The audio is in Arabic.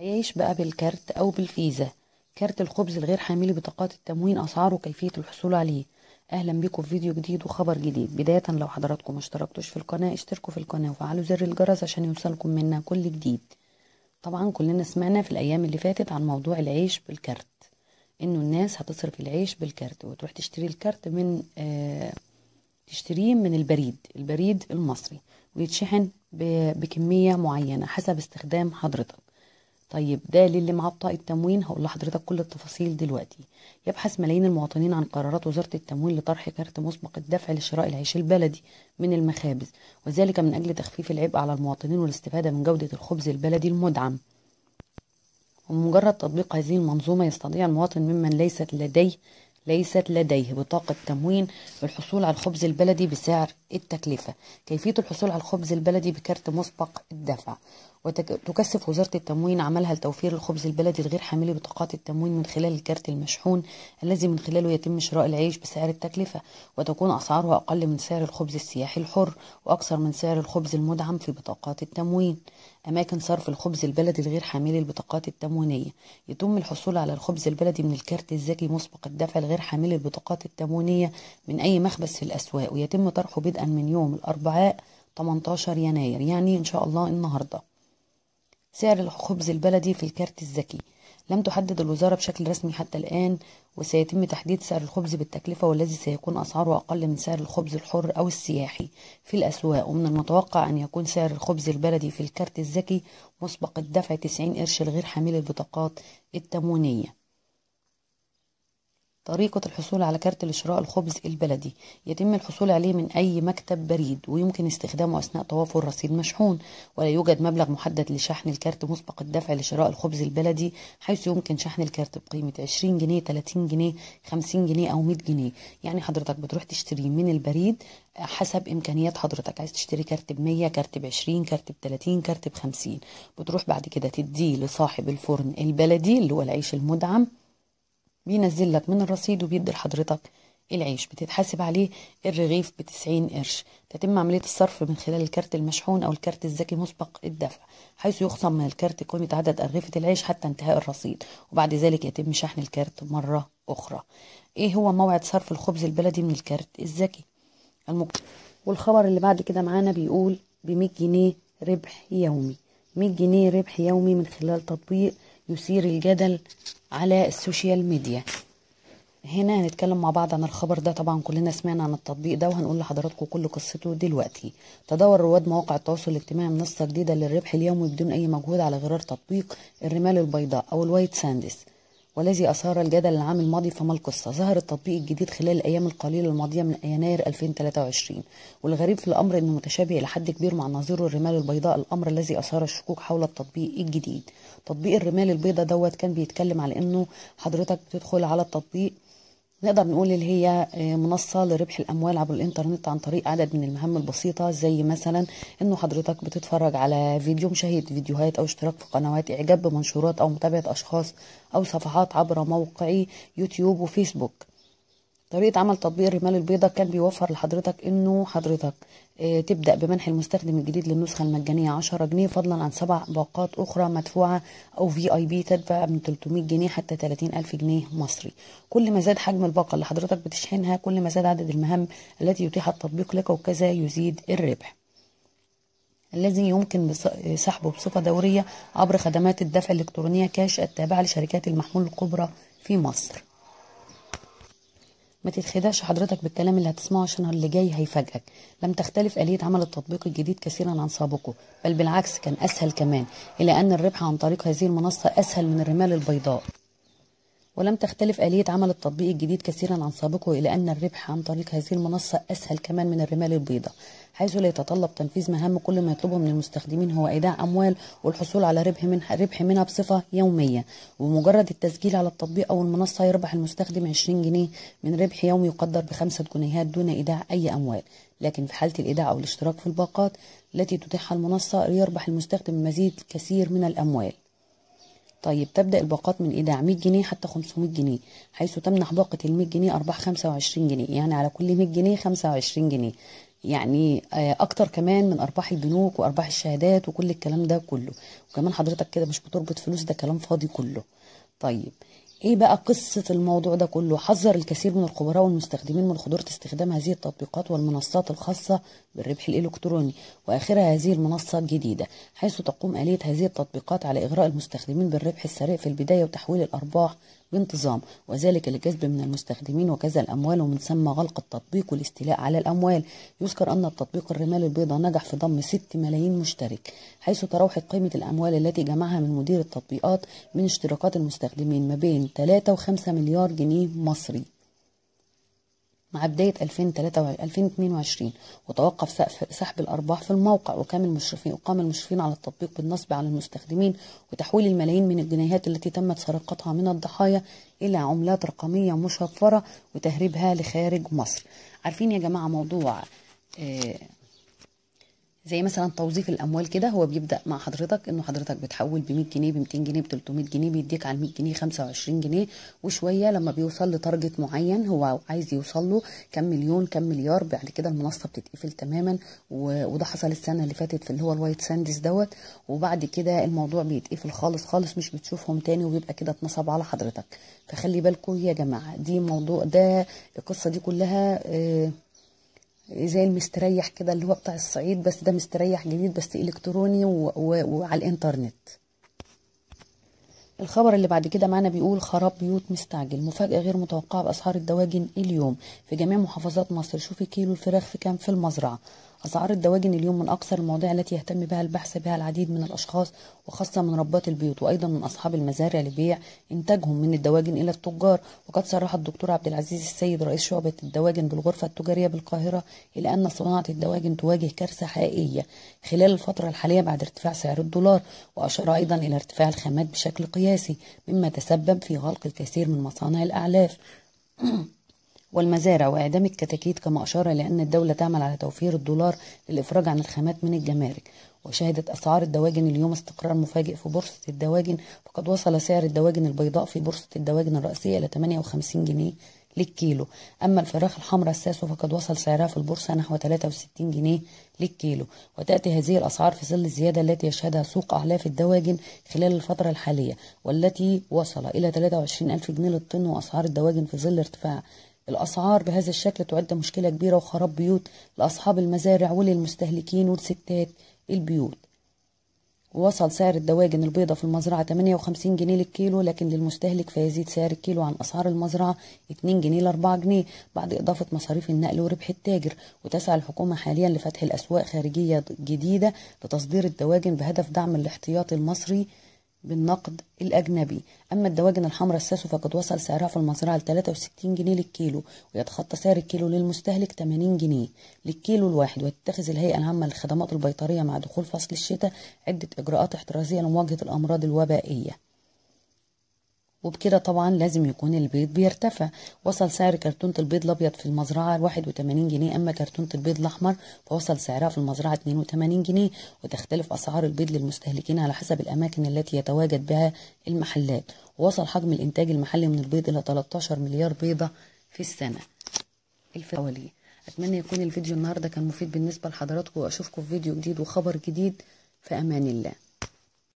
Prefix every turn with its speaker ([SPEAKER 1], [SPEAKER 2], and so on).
[SPEAKER 1] هيعيش بقى بالكارت أو بالفيزا كارت الخبز الغير حاملي بطاقات التموين أسعاره وكيفية الحصول عليه أهلا بيكم في فيديو جديد وخبر جديد بداية لو حضراتكم اشتركتوش في القناة اشتركوا في القناة وفعلوا زر الجرس عشان يوصلكم منا كل جديد طبعا كلنا سمعنا في الأيام اللي فاتت عن موضوع العيش بالكارت إنه الناس هتصرف العيش بالكارت وتروح تشتري الكارت من آه تشتريه من البريد البريد المصري ويتشحن بكمية معينة حسب استخدام حضرتك طيب ده للي معطى التموين هقول لحضرتك كل التفاصيل دلوقتي يبحث ملايين المواطنين عن قرارات وزارة التموين لطرح كارت مسبق الدفع لشراء العيش البلدي من المخابز وذلك من أجل تخفيف العبء على المواطنين والاستفادة من جودة الخبز البلدي المدعم ومجرد تطبيق هذه المنظومة يستطيع المواطن ممن ليست لديه ليست لديه بطاقة تموين الحصول على الخبز البلدي بسعر التكلفة كيفية الحصول على الخبز البلدي بكارت مسبق الدفع وتكثف وزارة التموين عملها لتوفير الخبز البلدي لغير حاملي بطاقات التموين من خلال الكارت المشحون الذي من خلاله يتم شراء العيش بسعر التكلفة وتكون أسعاره أقل من سعر الخبز السياحي الحر وأكثر من سعر الخبز المدعم في بطاقات التموين أماكن صرف الخبز البلدي لغير حاملي البطاقات التموينية يتم الحصول على الخبز البلدي من الكارت الذكي مسبق الدفع لغير حاملي البطاقات التموينية من أي مخبز في الأسواق ويتم طرحه بدءا من يوم الأربعاء 18 يناير يعني إن شاء الله النهارده سعر الخبز البلدي في الكارت الذكي لم تحدد الوزارة بشكل رسمي حتى الآن وسيتم تحديد سعر الخبز بالتكلفة والذي سيكون أسعاره أقل من سعر الخبز الحر أو السياحي في الأسواق ومن المتوقع أن يكون سعر الخبز البلدي في الكارت الذكي مسبق الدفع 90 قرش لغير حامل البطاقات التموينية طريقة الحصول على كارت لشراء الخبز البلدي يتم الحصول عليه من أي مكتب بريد ويمكن استخدامه أثناء توافر رصيد مشحون ولا يوجد مبلغ محدد لشحن الكارت مسبق الدفع لشراء الخبز البلدي حيث يمكن شحن الكارت بقيمة 20 جنيه 30 جنيه 50 جنيه أو 100 جنيه يعني حضرتك بتروح تشتري من البريد حسب امكانيات حضرتك عايز تشتري كارت ب 100 كارت ب 20 كارت ب 30 كارت ب 50 بتروح بعد كده تديه لصاحب الفرن البلدي اللي هو العيش المدعم بينزل لك من الرصيد وبيدي لحضرتك العيش بتتحاسب عليه الرغيف ب 90 قرش تتم عملية الصرف من خلال الكارت المشحون أو الكارت الذكي مسبق الدفع حيث يخصم من الكارت قيمة عدد أرغفة العيش حتى انتهاء الرصيد وبعد ذلك يتم شحن الكارت مرة أخرى إيه هو موعد صرف الخبز البلدي من الكارت الذكي المك... والخبر اللي بعد كده معانا بيقول ب 100 جنيه ربح يومي 100 جنيه ربح يومي من خلال تطبيق يثير الجدل على السوشيال ميديا هنا هنتكلم مع بعض عن الخبر ده طبعا كلنا سمعنا عن التطبيق ده وهنقول لحضراتكم كل قصته دلوقتي تدور رواد مواقع التواصل الاجتماعي منصه جديده للربح اليومي بدون اي مجهود على غرار تطبيق الرمال البيضاء او الوايت ساندس والذي أثار الجدل العام الماضي فما القصة؟ ظهر التطبيق الجديد خلال الأيام القليلة الماضية من يناير 2023 والغريب في الأمر أنه متشابه إلى حد كبير مع نظيره الرمال البيضاء الأمر الذي أثار الشكوك حول التطبيق الجديد تطبيق الرمال البيضاء دوت كان بيتكلم على أنه حضرتك بتدخل على التطبيق نقدر نقول اللي هي آه، منصة لربح الأموال عبر الإنترنت عن طريق عدد من المهام البسيطة زي مثلا إنه حضرتك بتتفرج على فيديو مشاهدة فيديوهات أو اشتراك في قنوات إعجاب بمنشورات أو متابعة أشخاص أو صفحات عبر موقعي يوتيوب وفيسبوك طريقة عمل تطبيق الرمال البيضاء كان بيوفر لحضرتك انه حضرتك آه، تبدأ بمنح المستخدم الجديد للنسخة المجانية 10 جنيه فضلا عن سبع باقات أخرى مدفوعة أو في اي بي تدفع من 300 جنيه حتى 30000 جنيه مصري كل ما زاد حجم الباقة اللي حضرتك بتشحنها كل ما زاد عدد المهام التي يتيح التطبيق لك وكذا يزيد الربح الذي يمكن آه، سحبه بصفة دورية عبر خدمات الدفع الإلكترونية كاش التابعة لشركات المحمول الكبرى في مصر ما تتخدعش حضرتك بالكلام اللي هتسمعه عشان اللي جاي هيفاجئك لم تختلف آلية عمل التطبيق الجديد كثيرا عن سابقه بل بالعكس كان أسهل كمان إلى أن الربح عن طريق هذه المنصة أسهل من الرمال البيضاء ولم تختلف آلية عمل التطبيق الجديد كثيرا عن سابقه إلى أن الربح عن طريق هذه المنصة أسهل كمان من الرمال البيضاء حيث لا يتطلب تنفيذ مهام كل ما يطلبه من المستخدمين هو إيداع أموال والحصول على ربح من ربح منها بصفة يومية ومجرد التسجيل على التطبيق أو المنصة يربح المستخدم 20 جنيه من ربح يومي يقدر بخمسة جنيهات دون إيداع أي أموال لكن في حالة الإيداع أو الاشتراك في الباقات التي تتيحها المنصة يربح المستخدم مزيد كثير من الأموال طيب تبدأ الباقات من إيداع 100 جنيه حتى 500 جنيه حيث تمنح باقة ال 100 جنيه أرباح 25 جنيه يعني على كل 100 جنيه 25 جنيه يعني آه، أكتر كمان من أرباح البنوك وأرباح الشهادات وكل الكلام ده كله وكمان حضرتك كده مش بتربط فلوس ده كلام فاضي كله طيب ايه بقى قصة الموضوع ده كله حذر الكثير من الخبراء والمستخدمين من خطورة استخدام هذه التطبيقات والمنصات الخاصة بالربح الإلكتروني وآخرها هذه المنصة الجديدة حيث تقوم آلية هذه التطبيقات على إغراء المستخدمين بالربح السريع في البداية وتحويل الأرباح بانتظام وذلك لجذب من المستخدمين وكذا الأموال ومن ثم غلق التطبيق والاستيلاء على الأموال يذكر أن التطبيق الرمال البيضاء نجح في ضم 6 ملايين مشترك حيث تراوحت قيمة الأموال التي جمعها من مدير التطبيقات من اشتراكات المستخدمين ما بين 3 و 5 مليار جنيه مصري مع بداية 2022 وتوقف سحب الأرباح في الموقع وقام المشرفين وقام المشرفين على التطبيق بالنصب على المستخدمين وتحويل الملايين من الجنيهات التي تمت سرقتها من الضحايا إلى عملات رقمية مشفرة وتهريبها لخارج مصر. عارفين يا جماعة موضوع آه زي مثلا توظيف الاموال كده هو بيبدا مع حضرتك انه حضرتك بتحول ب 100 جنيه ب 200 جنيه ب 300 جنيه بيديك على ال 100 جنيه 25 جنيه وشويه لما بيوصل لتارجت معين هو عايز يوصل له كم مليون كم مليار بعد كده المنصه بتتقفل تماما وده حصل السنه اللي فاتت في اللي هو الوايت ساندز دوت وبعد كده الموضوع بيتقفل خالص خالص مش بتشوفهم تاني وبيبقى كده اتنصب على حضرتك فخلي بالكم يا جماعه دي موضوع ده القصه دي كلها آه زي المستريح كده اللي هو بتاع الصعيد بس ده مستريح جديد بس الكتروني وعلى الانترنت الخبر اللي بعد كده معانا بيقول خراب بيوت مستعجل مفاجأة غير متوقعة بأسعار الدواجن اليوم في جميع محافظات مصر شوفي كيلو الفراخ في كام في المزرعة أسعار الدواجن اليوم من أكثر المواضيع التي يهتم بها البحث بها العديد من الأشخاص وخاصة من ربات البيوت وأيضا من أصحاب المزارع لبيع إنتاجهم من الدواجن إلى التجار وقد صرح الدكتور عبد العزيز السيد رئيس شعبة الدواجن بالغرفة التجارية بالقاهرة إلى أن صناعة الدواجن تواجه كارثة حقيقية خلال الفترة الحالية بعد ارتفاع سعر الدولار وأشار أيضا إلى ارتفاع الخامات بشكل قياسي مما تسبب في غلق الكثير من مصانع الأعلاف والمزارع وإعدام الكتاكيت كما أشار إلى أن الدولة تعمل على توفير الدولار للإفراج عن الخامات من الجمارك وشهدت أسعار الدواجن اليوم استقرار مفاجئ في بورصة الدواجن فقد وصل سعر الدواجن البيضاء في بورصة الدواجن الرئيسية إلى 58 جنيه للكيلو أما الفراخ الحمراء الساسو فقد وصل سعرها في البورصة نحو 63 جنيه للكيلو وتأتي هذه الأسعار في ظل الزيادة التي يشهدها سوق أعلاف الدواجن خلال الفترة الحالية والتي وصل إلى 23 ألف جنيه للطن وأسعار الدواجن في ظل ارتفاع الأسعار بهذا الشكل تعد مشكلة كبيرة وخراب بيوت لأصحاب المزارع وللمستهلكين ولستات البيوت وصل سعر الدواجن البيضة في المزرعة 58 جنيه للكيلو لكن للمستهلك فيزيد سعر الكيلو عن أسعار المزرعة 2 جنيه ل 4 جنيه بعد إضافة مصاريف النقل وربح التاجر وتسعى الحكومة حاليا لفتح الأسواق خارجية جديدة لتصدير الدواجن بهدف دعم الاحتياطي المصري بالنقد الأجنبي أما الدواجن الحمراء الساسو فقد وصل سعرها في المزرعة ل 63 جنيه للكيلو ويتخطى سعر الكيلو للمستهلك 80 جنيه للكيلو الواحد وتتخذ الهيئة العامة للخدمات البيطرية مع دخول فصل الشتاء عدة إجراءات احترازية لمواجهة الأمراض الوبائية وبكده طبعا لازم يكون البيض بيرتفع وصل سعر كرتونة البيض الابيض في المزرعة 81 جنيه اما كرتونة البيض الاحمر فوصل سعرها في المزرعة 82 جنيه وتختلف اسعار البيض للمستهلكين على حسب الاماكن التي يتواجد بها المحلات ووصل حجم الانتاج المحلي من البيض الى 13 مليار بيضة في السنة الفوالي اتمنى يكون الفيديو النهاردة كان مفيد بالنسبة لحضراتكم واشوفكم في فيديو جديد وخبر جديد في امان الله